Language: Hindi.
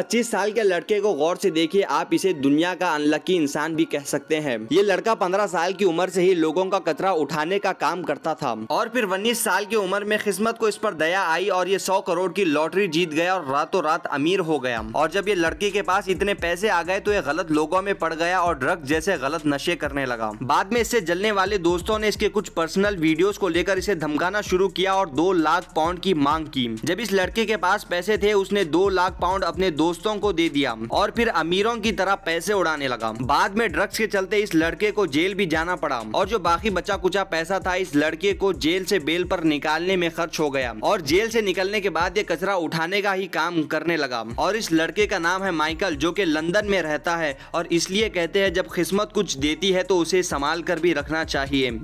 पच्चीस साल के लड़के को गौर से देखिए आप इसे दुनिया का अनलकी इंसान भी कह सकते हैं ये लड़का पंद्रह साल की उम्र से ही लोगों का कचरा उठाने का काम करता था और फिर उन्नीस साल की उम्र में किस्मत को इस पर दया आई और ये सौ करोड़ की लॉटरी जीत गया और रातों रात अमीर हो गया और जब ये लड़के के पास इतने पैसे आ गए तो ये गलत लोगों में पड़ गया और ड्रग जैसे गलत नशे करने लगा बाद में इससे जलने वाले दोस्तों ने इसके कुछ पर्सनल वीडियोस को लेकर इसे धमकाना शुरू किया और दो लाख पाउंड की मांग की जब इस लड़के के पास पैसे थे उसने दो लाख पाउंड अपने दोस्त दोस्तों को दे दिया और फिर अमीरों की तरह पैसे उड़ाने लगा बाद में ड्रग्स के चलते इस लड़के को जेल भी जाना पड़ा और जो बाकी बचा कुचा पैसा था इस लड़के को जेल से बेल पर निकालने में खर्च हो गया और जेल से निकलने के बाद ये कचरा उठाने का ही काम करने लगा और इस लड़के का नाम है माइकल जो की लंदन में रहता है और इसलिए कहते हैं जब किस्मत कुछ देती है तो उसे संभाल कर भी रखना चाहिए